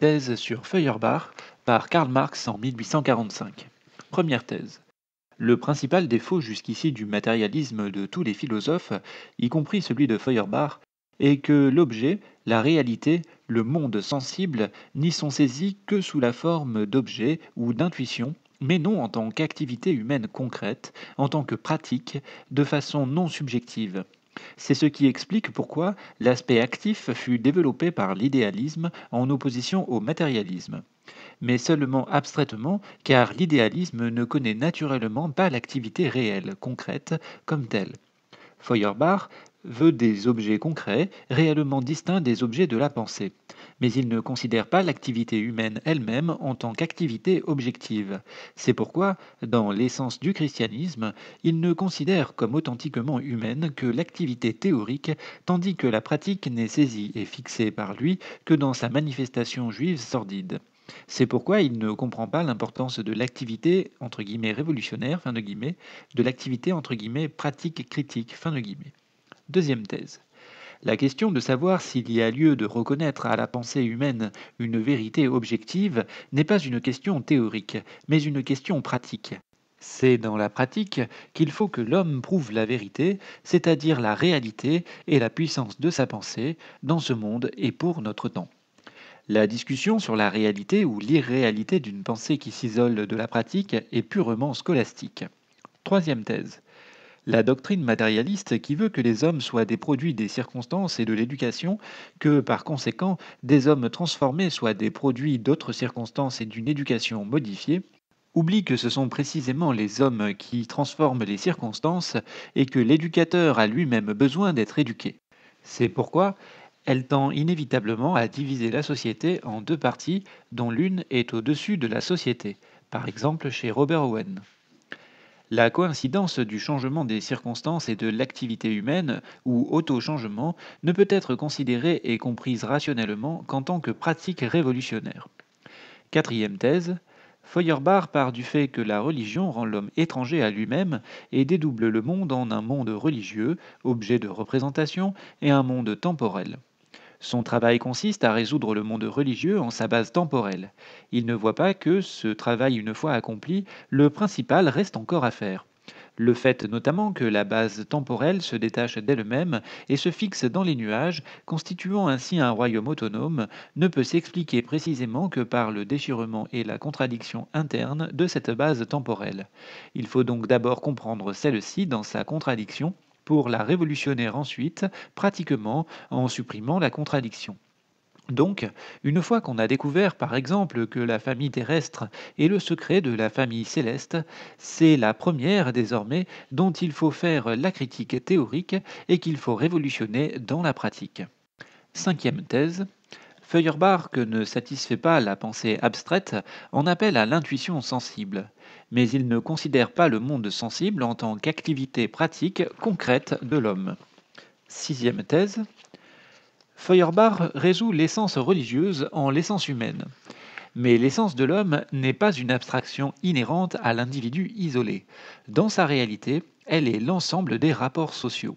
Thèse sur Feuerbach par Karl Marx en 1845. Première thèse. Le principal défaut jusqu'ici du matérialisme de tous les philosophes, y compris celui de Feuerbach, est que l'objet, la réalité, le monde sensible n'y sont saisis que sous la forme d'objets ou d'intuitions, mais non en tant qu'activité humaine concrète, en tant que pratique, de façon non subjective, c'est ce qui explique pourquoi l'aspect actif fut développé par l'idéalisme en opposition au matérialisme, mais seulement abstraitement car l'idéalisme ne connaît naturellement pas l'activité réelle, concrète, comme telle. Feuerbach veut des objets concrets, réellement distincts des objets de la pensée. Mais il ne considère pas l'activité humaine elle-même en tant qu'activité objective. C'est pourquoi, dans l'essence du christianisme, il ne considère comme authentiquement humaine que l'activité théorique, tandis que la pratique n'est saisie et fixée par lui que dans sa manifestation juive sordide. C'est pourquoi il ne comprend pas l'importance de l'activité entre guillemets révolutionnaire fin de guillemets, de l'activité entre guillemets pratique critique fin de guillemets. Deuxième thèse. La question de savoir s'il y a lieu de reconnaître à la pensée humaine une vérité objective n'est pas une question théorique, mais une question pratique. C'est dans la pratique qu'il faut que l'homme prouve la vérité, c'est-à-dire la réalité et la puissance de sa pensée, dans ce monde et pour notre temps. La discussion sur la réalité ou l'irréalité d'une pensée qui s'isole de la pratique est purement scolastique. Troisième thèse. La doctrine matérialiste qui veut que les hommes soient des produits des circonstances et de l'éducation, que par conséquent des hommes transformés soient des produits d'autres circonstances et d'une éducation modifiée, oublie que ce sont précisément les hommes qui transforment les circonstances et que l'éducateur a lui-même besoin d'être éduqué. C'est pourquoi elle tend inévitablement à diviser la société en deux parties dont l'une est au-dessus de la société, par exemple chez Robert Owen. La coïncidence du changement des circonstances et de l'activité humaine, ou auto-changement, ne peut être considérée et comprise rationnellement qu'en tant que pratique révolutionnaire. Quatrième thèse, Feuerbach part du fait que la religion rend l'homme étranger à lui-même et dédouble le monde en un monde religieux, objet de représentation, et un monde temporel. Son travail consiste à résoudre le monde religieux en sa base temporelle. Il ne voit pas que, ce travail une fois accompli, le principal reste encore à faire. Le fait notamment que la base temporelle se détache d'elle-même et se fixe dans les nuages, constituant ainsi un royaume autonome, ne peut s'expliquer précisément que par le déchirement et la contradiction interne de cette base temporelle. Il faut donc d'abord comprendre celle-ci dans sa contradiction pour la révolutionner ensuite, pratiquement en supprimant la contradiction. Donc, une fois qu'on a découvert par exemple que la famille terrestre est le secret de la famille céleste, c'est la première désormais dont il faut faire la critique théorique et qu'il faut révolutionner dans la pratique. Cinquième thèse, Feuerbach, que ne satisfait pas la pensée abstraite, en appelle à l'intuition sensible. Mais il ne considère pas le monde sensible en tant qu'activité pratique concrète de l'homme. Sixième thèse. Feuerbach résout l'essence religieuse en l'essence humaine. Mais l'essence de l'homme n'est pas une abstraction inhérente à l'individu isolé. Dans sa réalité, elle est l'ensemble des rapports sociaux.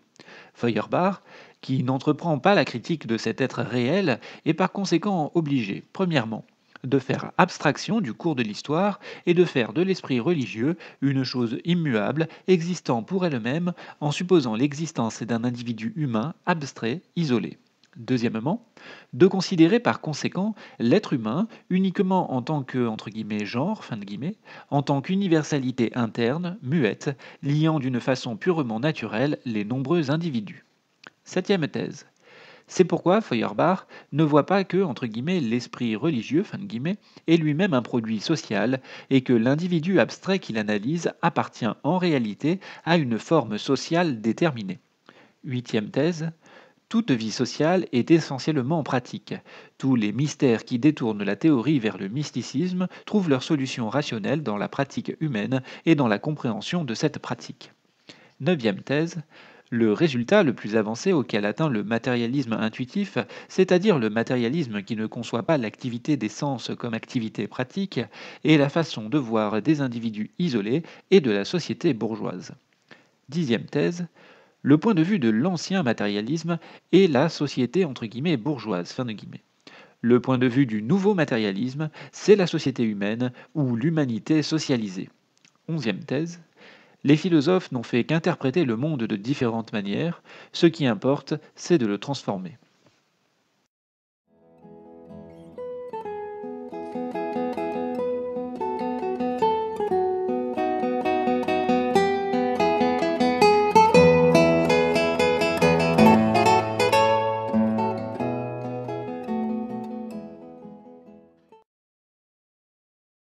Feuerbach, qui n'entreprend pas la critique de cet être réel est par conséquent obligé, premièrement, de faire abstraction du cours de l'histoire et de faire de l'esprit religieux une chose immuable, existant pour elle-même, en supposant l'existence d'un individu humain abstrait, isolé. Deuxièmement, de considérer par conséquent l'être humain uniquement en tant que genre, en tant qu'universalité interne, muette, liant d'une façon purement naturelle les nombreux individus. Septième thèse. C'est pourquoi Feuerbach ne voit pas que l'esprit religieux fin est lui-même un produit social et que l'individu abstrait qu'il analyse appartient en réalité à une forme sociale déterminée. Huitième thèse, toute vie sociale est essentiellement pratique. Tous les mystères qui détournent la théorie vers le mysticisme trouvent leur solution rationnelle dans la pratique humaine et dans la compréhension de cette pratique. Neuvième thèse. Le résultat le plus avancé auquel atteint le matérialisme intuitif, c'est-à-dire le matérialisme qui ne conçoit pas l'activité des sens comme activité pratique, est la façon de voir des individus isolés et de la société bourgeoise. Dixième thèse, le point de vue de l'ancien matérialisme est la société entre guillemets bourgeoise. guillemets. Le point de vue du nouveau matérialisme, c'est la société humaine ou l'humanité socialisée. Onzième thèse. Les philosophes n'ont fait qu'interpréter le monde de différentes manières, ce qui importe, c'est de le transformer.